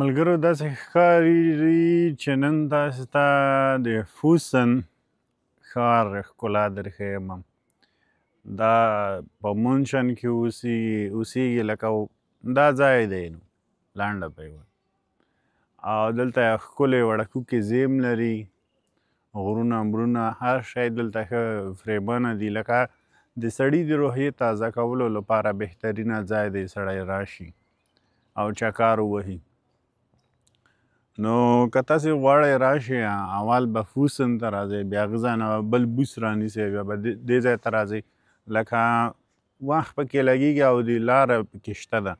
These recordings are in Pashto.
ملګرو داسې ښکاري چې نن تاسو ته د فوسن ښار ښکلا درښیم دا په منشن کې اوسیږي اوسیږي لکه دا ځای دی نو لانډه پې او دلته ښکلې وړکوکې زیم لري غرونه مرونه هر شی دلته ښه فریبانه دي لکه د سړي د روحیې تازه کولو لپاره بهترینه ځای دی سړی راشي او چکار ووهي نو که تاسو غواړئ راشئ اول به فوسن ته راځئ بیا هغه ځای نه بل بوس رانیسئ بیا به دې ځای ته راځئ لکه وخت پکې لګېږي او د لاره پکې شته ده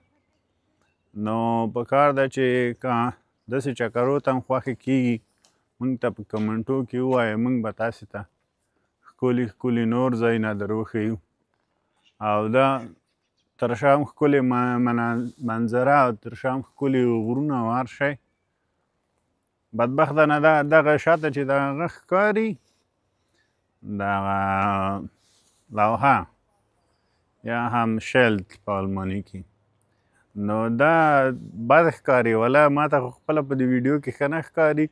نو پکار ده چې که داسې چکرو ته هم خوښې کېږي مونږ ته په کمنټو کې ووایه مونږ به تاسې ته ښکلي ښکلي نور ځایونه در وښیو او دا تر شام ښکلې منظره او تر شام ښکلي غرونه او هر شی بدبختانه دا دغه شاته چې دغه ښکاري دغه لوحه یا هم شیلټ په الماني کې نو دا بد ښکاري ولا ما ته خپله په دې ویډیو کې ښه نه ښکاري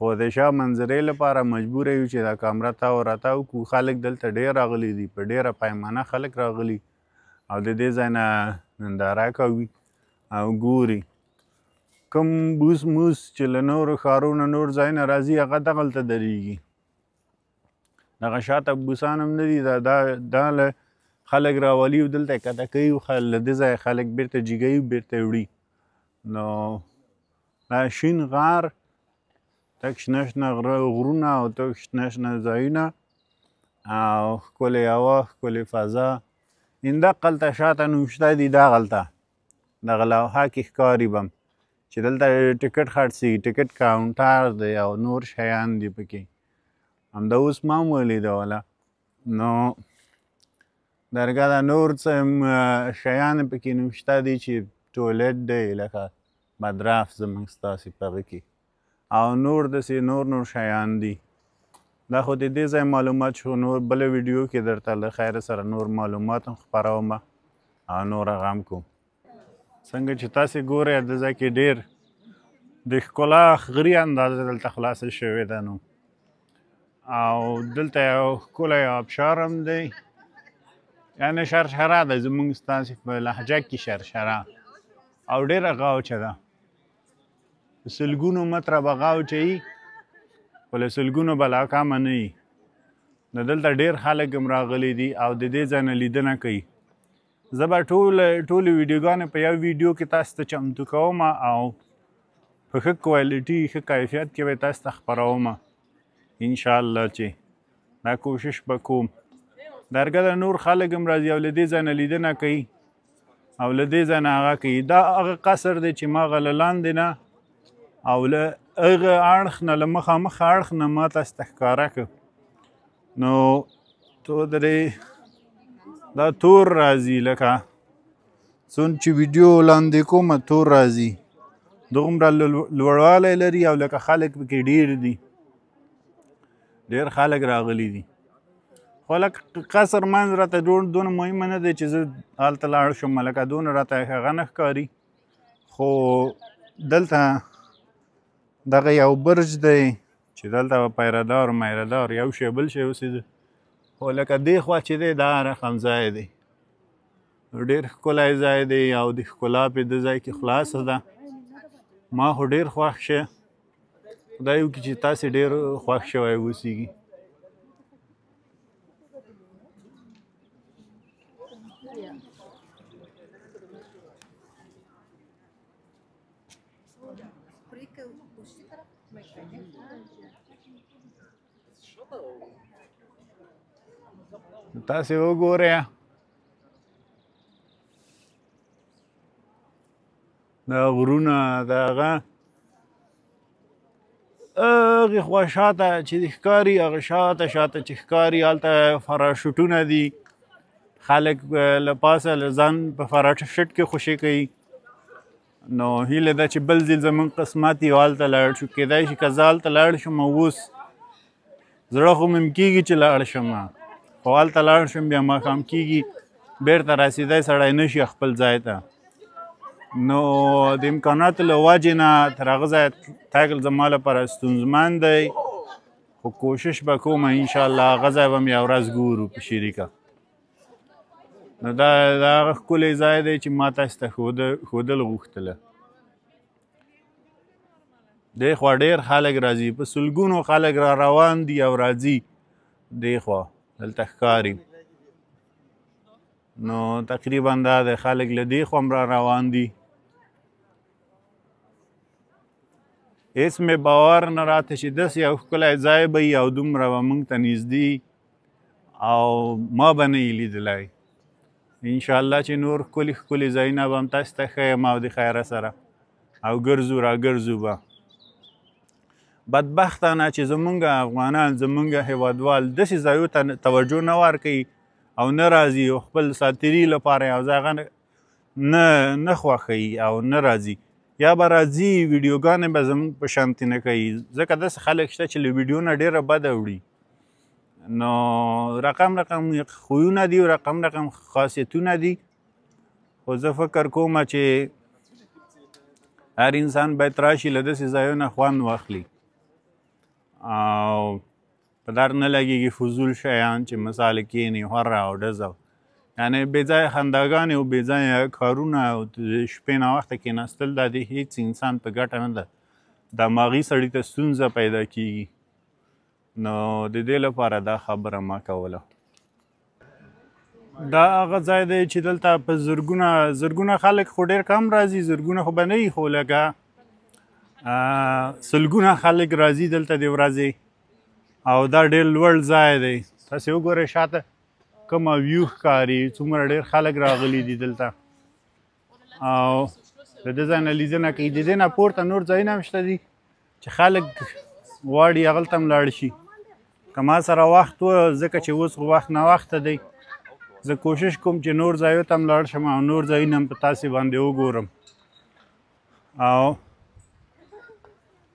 خو د شا منظرې لپاره مجبور یو چې دا کامره تاو راتاو کو خلک دلته ډېر راغلي دي په ډېره پیمانه خلک راغلي او د دې ځای نه ننداره کوي او ګوري کم بوس موس چې له نورو ښارونو نور ځایونه راځي هغه دغلته درېږي دغه شاته بوسان هم نه دي دا دا, دا له خلک راولي او دلته کده کوي له دې ځایه خلک بیرته جګوي بیرته وړي نو دا شین غار تک شنه شنه غرونه او تک شنه شنه ځایونه او ښکلې هوا ښکلې فضا همدقلته شاته نوم شته دي دغلته دغه لوحه کې ښکاري بم چې دلته ټیکټ خرڅي ټیکټ کاونټر دی او نور شیان دی پکې همدا اوس ما ولیده والا نو درګه دا نور څه شیان پکې نشته دي چې ټویلټ دی لکه مدرف زمونږ ستاسې په هغه کې او نور داسې نور نور شیان دي دا خو د دې ځای معلومات شو نور بله ویډیو کې درته له خیره سره نور معلومات هم خپرومه او نور هغه هم کوم څنګه چې تاسو ګورئ د ځکه ډیر د ښکلا غری انداز دلته خلاص شوی ده نو او دلته یو ښکلا یو ابشار هم دی یعنی شرشره ده زمونږ ستاسو په لهجه کې شرشره او ډیره غاوچه ده سلګونو متره به غاوچه وي خو له سلګونو به لاکامه نه وي نو دلته ډیر خلک هم راغلي دي او د دې ځای نه لیدنه کوي زه به ټول ټول ویډیوګانې په یو ویډیو کې تاسو ته چمتو کوم او په ښه کوالټي ښه کیفیت کې به تاسو ته خبروم ان شاء الله چې دا کوشش وکوم درګه نور خلک هم راځي او لدې ځنه لیدنه کوي او لدې ځنه هغه کوي دا هغه قصر دی چې ما غللان دی نه او له هغه اړخ نه له مخامخ اړخ نه ما تاسو ته ښکاره نو تو درې دا تور راځي لکه څون چې ویډیو لاندې کوم تور راځي دومره لوړوالی لري او لکه خلک پکې ډیر دي ډیر خلک راغلي دي خو لکه قصر منځ راته دون دونه مهمه نه دی چې زه هلته لاړ شم لکه دونه راته هغه نه ښکاري خو دلته دغه یو برج دی چې دلته به پیرهدار میرهدار یو شی بل شی اوسېده خو لکه دی خوا چې دی دا رقم ځای دی ډیر ښکلی ځای دی او د ښکلا په د ځای کې خلاصه ده ما خو ډیر خوښ شو خدای وکړي چې تاسې ډیر خوښ شوی اوسیږي Thank you. تاسو وګورئ دا غرونه دا هغه هغې خوا شاته چې د ښکاري هغه شاته شاته چې ښکاري هلته فراشوټونه دي خلک له پاسه له ځان په فراشټ کې خوشي کوي نو هیله ده چې بل ځل زمونږ قسمت یو هلته لاړ شو کېدای شي که زه هلته لاړ شم اوس زړه خو مې کېږي چې لاړ شم او هلته لاړ شم بیا ماښام کېږي بیرته رسېدی سړی نه شي خپل ځای ته نو د امکاناتو له وجې نه تر هغه ځایه تګل زما لپاره ستونزمن دی خو کوشش به کوم انشاءالله هغه ځای به م یوه ورځ ګورو په شریکه نو دا دا ښکلی ځای دی چې ما تاسو ته ښودل غوښتله دې خوا ډېر خلک راځي په سلګونو خلک را روان دي او راځي دې خوا دلته ښکاری نو تقریبا دا د خلک له دې خوا را روان دي هیڅ مې باور نه راته چې داسې یو ښکلی ځای به وي او دومره به موږ ته نږدې او ما به نه یې لیدلی انشاءالله چې نور ښکلي ښکلي ځایونه به هم تاسو ته ښیم او د خیره سره او ګرځو را ګرځو به بدبختانه چې زمونږ افغانان زمونږ هیوادوال داسې ځایو ته توجه نه ورکوي او نه راځي او خپل ساتیري لپاره او ځای نه نه خوښوي او نه راځي یا به راځي ویډیوګانې به زموږ په شانتي نه کوي ځکه داسې خلک شته چې له ویډیو نه ډېره بده وړي نو رقم رقم خویونه دي او رقم رقم خاصیتونه دي خو زه فکر کوم چې هر انسان باید راشي له داسې ځایونو خوند واخلي او په در نه لګېږي فضول شیان چې مثال کېنې هره او ډزه یعنی بې ځایه خنداګانې او بې ځایه کارونه او شپې ناوخته کېناستل دا د هیڅ انسان په ګټه نه ده دماغي سړي ته ستونزه پیدا کېږي نو د دې لپاره دا خبره ما کوله دا هغه ځای دی چې دلته په زرګونه زرګونه خلک خو ډېر کم راځي زرګونه خو به نه وي خو لکه سلګونه خلک راځي دلته دی ورځي او دا ډېر لوړ ځای دی تاسو وګورئ شاته کوم ویو ښکاری څومره ډېر خلک راغلي دي دلته او د دې ځای نه لیدنه کوي د دې نه پورته نور ځایونه هم شته دي چې خلک واړي هغلته هم لاړ شي که ما سره وخت و ځکه چې اوس وخت نه وخت دی زه کوشش کوم چې نور ځایو ته هم لاړ شم او نور ځایونه هم په تاسې باندې وګورم او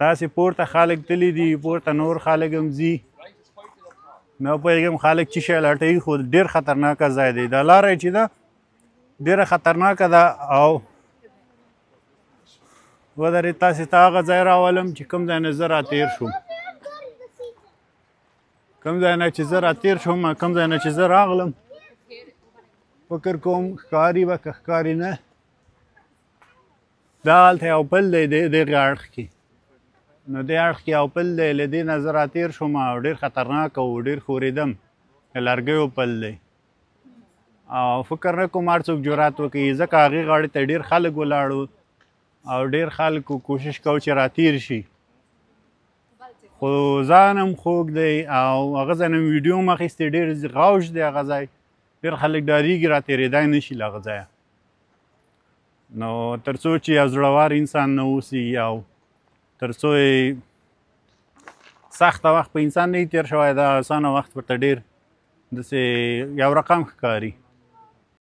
تاسې پورته خلک تللی دي پورته نور خلک هم ځي نه پوهېږم خلک چې شی لټوي خو ډېر خطرناکه ځای دی دا لاره چې ده ډېره خطرناکه ده او ودرې تاسې ته هغه ځای راولم چې کوم ځای نه زه راتېر شوم کوم ځای نه چې زه راتېر شوم کوم ځای نه چې زه راغلم فکر کوم ښکاري به که ښکاري نه دا هلته یو بل دی د دغې اړخ کې نو دې اړخ کې او پل دی له دې نظر راتیر شوم او ډېر خطرناک او ډېر ښوریدم لرګیو پل دی او فکر نه کوم هر څوک جرأت وکړي ځکه هغې غاړې ته ډېر خلک ولاړو او ډېر خلکو کوشش کو چې راتیر شي خو ځان هم خوږ دی او هغه ځای هم ویډیو هم اخیستې ډېر غوش دی هغه ځای ډېر خلک ډارېږي راتېرېدای نه شي له هغه ځایه نو تر څو چې یو زړور انسان نه اوسي او ترڅو سخت وخت په انسان نه تیر شوی دا آسان وخت ورته ډیر د یو رقم ښکاری